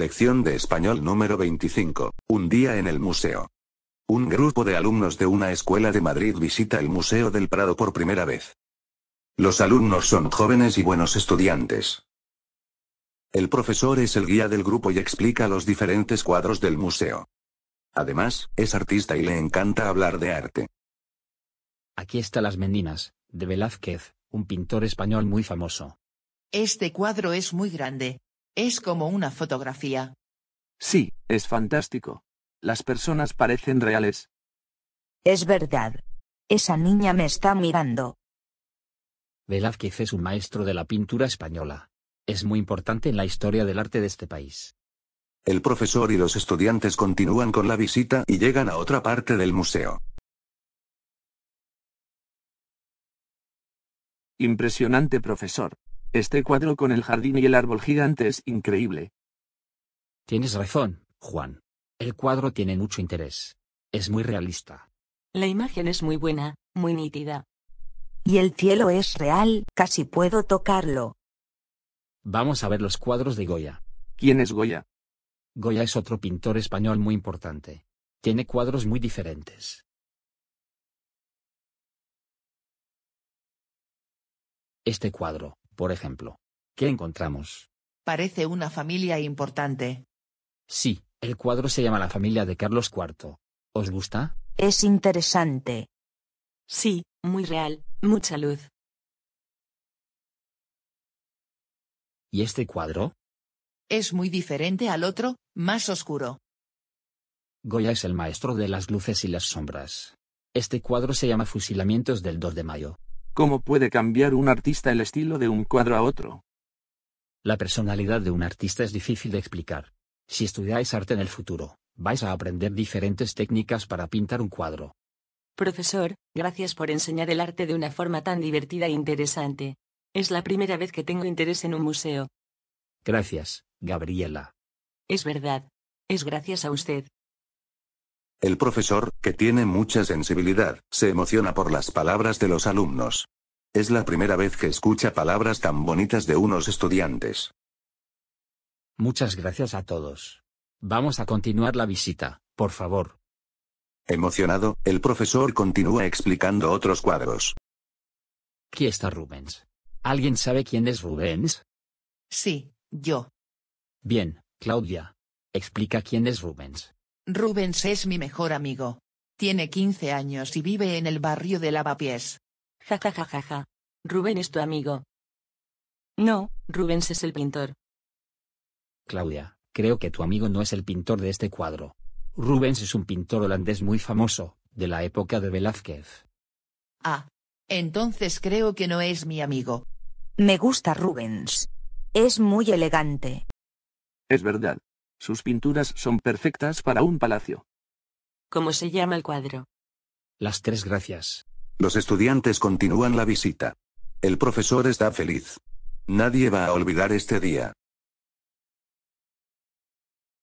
Lección de español número 25. Un día en el museo. Un grupo de alumnos de una escuela de Madrid visita el Museo del Prado por primera vez. Los alumnos son jóvenes y buenos estudiantes. El profesor es el guía del grupo y explica los diferentes cuadros del museo. Además, es artista y le encanta hablar de arte. Aquí está Las Meninas, de Velázquez, un pintor español muy famoso. Este cuadro es muy grande, es como una fotografía. Sí, es fantástico. Las personas parecen reales. Es verdad. Esa niña me está mirando. Velázquez es un maestro de la pintura española. Es muy importante en la historia del arte de este país. El profesor y los estudiantes continúan con la visita y llegan a otra parte del museo. Impresionante profesor. Este cuadro con el jardín y el árbol gigante es increíble. Tienes razón, Juan. El cuadro tiene mucho interés. Es muy realista. La imagen es muy buena, muy nítida. Y el cielo es real, casi puedo tocarlo. Vamos a ver los cuadros de Goya. ¿Quién es Goya? Goya es otro pintor español muy importante. Tiene cuadros muy diferentes. Este cuadro, por ejemplo, ¿qué encontramos? Parece una familia importante. Sí, el cuadro se llama La familia de Carlos IV. ¿Os gusta? Es interesante. Sí, muy real, mucha luz. ¿Y este cuadro? Es muy diferente al otro, más oscuro. Goya es el maestro de las luces y las sombras. Este cuadro se llama Fusilamientos del 2 de mayo. ¿Cómo puede cambiar un artista el estilo de un cuadro a otro? La personalidad de un artista es difícil de explicar. Si estudiáis arte en el futuro, vais a aprender diferentes técnicas para pintar un cuadro. Profesor, gracias por enseñar el arte de una forma tan divertida e interesante. Es la primera vez que tengo interés en un museo. Gracias, Gabriela. Es verdad. Es gracias a usted. El profesor, que tiene mucha sensibilidad, se emociona por las palabras de los alumnos. Es la primera vez que escucha palabras tan bonitas de unos estudiantes. Muchas gracias a todos. Vamos a continuar la visita, por favor. Emocionado, el profesor continúa explicando otros cuadros. Aquí está Rubens? ¿Alguien sabe quién es Rubens? Sí, yo. Bien, Claudia. Explica quién es Rubens. Rubens es mi mejor amigo. Tiene 15 años y vive en el barrio de Lavapiés. Ja ja ja ja ja. Rubén es tu amigo. No, Rubens es el pintor. Claudia, creo que tu amigo no es el pintor de este cuadro. Rubens es un pintor holandés muy famoso, de la época de Velázquez. Ah. Entonces creo que no es mi amigo. Me gusta Rubens. Es muy elegante. Es verdad, sus pinturas son perfectas para un palacio. ¿Cómo se llama el cuadro? Las tres gracias. Los estudiantes continúan la visita. El profesor está feliz. Nadie va a olvidar este día.